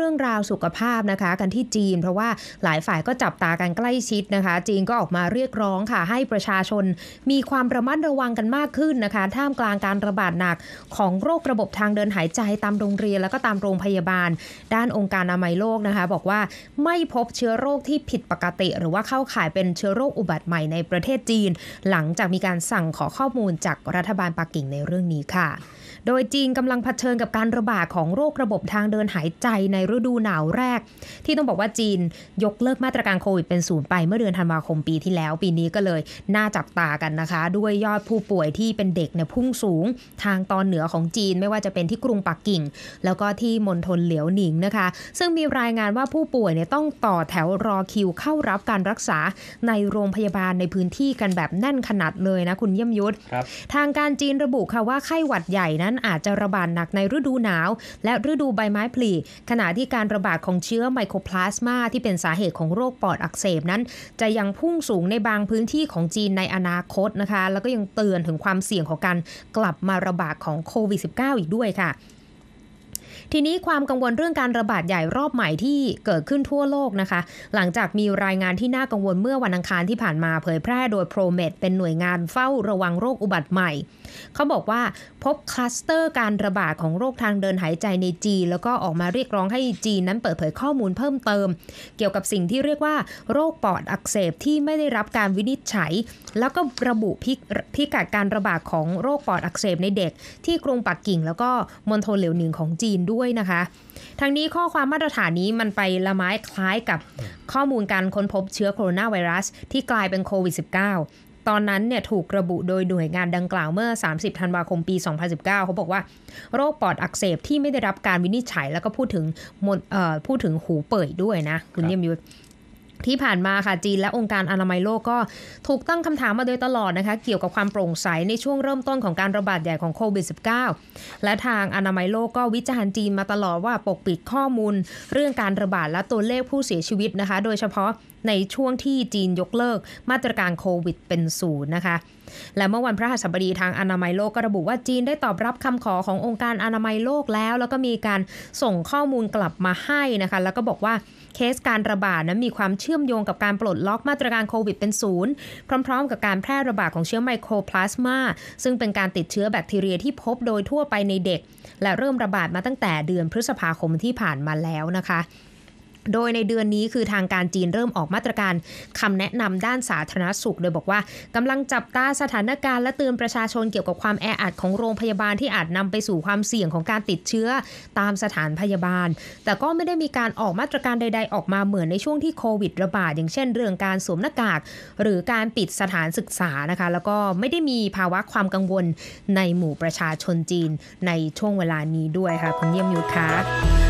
เรื่องราวสุขภาพนะคะกันที่จีน เพราะว่าหลายฝ่ายก็จับตากันใกล้ชิดนะคะ จีนก็ออกมาเรียกร้องค่ะ ให้ประชาชนมีความระมัดระวังกันมากขึ้นนะคะ ท่ามกลางการระบาดหนักของโรคระบบทางเดินหายใจตามโรงเรียนแล้วก็ตามโรงพยาบาล ด้านองค์การอนามัยโลกนะคะบอกว่าไม่พบเชื้อโรคที่ผิดปกติ หรือว่าเข้าข่ายเป็นเชื้อโรคอุบัติใหม่ในประเทศจีน หลังจากมีการสั่งขอข้อมูลจากรัฐบาลปักกิ่งในเรื่องนี้ค่ะ โดยจีนกำลังเผชิญกับการระบาดของโรคระบบทางเดินหายใจในฤดูหนาวแรก ที่ต้องบอกว่าจีนยกเลิกมาตรการโควิดเป็นศูนย์ไปเมื่อเดือนธันวาคมปีที่แล้วปีนี้ก็เลย น่าจับตากันนะคะ ด้วยยอดผู้ป่วยที่เป็นเด็กเนี่ยพุ่งสูง ทางตอนเหนือของจีนไม่ว่าจะเป็นที่กรุงปักกิ่ง แล้วก็ที่มณฑลเหลียวหนิงนะคะ ซึ่งมีรายงานว่าผู้ป่วยเนี่ยต้องต่อแถวรอคิวเข้ารับการรักษาในโรงพยาบาลในพื้นที่กันแบบแน่นขนาดเลยนะคุณเยี่ยมยุทธทางการจีนระบุค่ะว่าไข้หวัดใหญ่นั้นอาจจะระบาดหนักในฤดูหนาวและฤดูใบไม้ผลิขณะที่ที่การระบาดของเชื้อไมโครพลาสมาที่เป็นสาเหตุของโรคปอดอักเสบนั้น จะยังพุ่งสูงในบางพื้นที่ของจีนในอนาคตนะคะ แล้วก็ยังเตือนถึงความเสี่ยงของการกลับมาระบาดของโควิด -19 อีกด้วยค่ะทีนี้ความกังวลเรื่องการระบาดใหญ่รอบใหม่ที่เกิดขึ้นทั่วโลกนะคะ หลังจากมีรายงานที่น่ากังวลเมื่อวันอังคารที่ผ่านมาเผยแพร่โดยโปรเมตเป็นหน่วยงานเฝ้าระวังโรคอุบัติใหม่ เขาบอกว่าพบคลัสเตอร์การระบาดของโรคทางเดินหายใจในจีน แล้วก็ออกมาเรียกร้องให้จีนนั้นเปิดเผยข้อมูลเพิ่มเติม เกี่ยวกับสิ่งที่เรียกว่าโรคปอดอักเสบที่ไม่ได้รับการวินิจฉัยแล้วก็ระบุพิพิกัดการระบาดของโรคปอดอักเสบในเด็ก ที่กรุงปักกิ่ง แล้วก็มณฑลเหลียวหนิงของจีนด้วย้วยนะคะทั้งนี้ข้อความมาตรฐานนี้มันไปละไม้คล้ายกับข้อมูลการค้นพบเชื้อโคโรนาไวรัสที่กลายเป็นโควิด -19 ตอนนั้นเนี่ยถูกระบุโดยหน่วยงานดังกล่าวเมื่อ 30ธันวาคมปี 2019 เขาบอกว่าโรคปอดอักเสบที่ไม่ได้รับการวินิจฉัยแล้วก็พูดถึงพูดถึงหูเป่ยด้วยนะคุณเนียมยุทธที่ผ่านมาค่ะจีนและองค์การอนามัยโลกก็ถูกตั้งคำถามมาโดยตลอดนะคะเกี่ยวกับความโปร่งใส ในช่วงเริ่มต้นของการระบาดใหญ่ของโควิด -19 และทางอนามัยโลกก็วิจารณ์จีนมาตลอดว่าปกปิดข้อมูล เรื่องการระบาดและตัวเลขผู้เสียชีวิตนะคะ โดยเฉพาะในช่วงที่จีนยกเลิกมาตรการโควิด เป็นศูนย์นะคะ และเมื่อวันพระหัสบดีทางอนามัยโลกก็ระบุ ว่าจีนได้ตอบรับคำขอขององค์การอนามัยโลกแล้ว แล้วก็มีการส่งข้อมูลกลับมาให้นะคะแล้วก็บอกว่าเคสการระบาดนะั้นมีความเชืชื่อมโยงกับการปลดล็อกมาตรการโควิดเป็นศูนย์พร้อมๆ กับการแพร่ระบาดของเชื้อไมโครพลาสมา ซึ่งเป็นการติดเชื้อแบคทีเรียที่พบโดยทั่วไปในเด็ก และเริ่มระบาดมาตั้งแต่เดือนพฤษภาคมที่ผ่านมาแล้วนะคะโดยในเดือนนี้คือทางการจีนเริ่มออกมาตรการคำแนะนำด้านสาธารณสุข โดยบอกว่ากำลังจับตาสถานการณ์และเตือนประชาชนเกี่ยวกับความแออัดของโรงพยาบาลที่อาจนำไปสู่ความเสี่ยงของการติดเชื้อตามสถานพยาบาล แต่ก็ไม่ได้มีการออกมาตรการใดๆออกมาเหมือนในช่วงที่โควิดระบาด อย่างเช่นเรื่องการสวมหน้ากากหรือการปิดสถานศึกษานะคะ แล้วก็ไม่ได้มีภาวะความกังวลในหมู่ประชาชนจีนในช่วงเวลานี้ด้วยค่ะคุณเยี่ยมยุทธค่ะ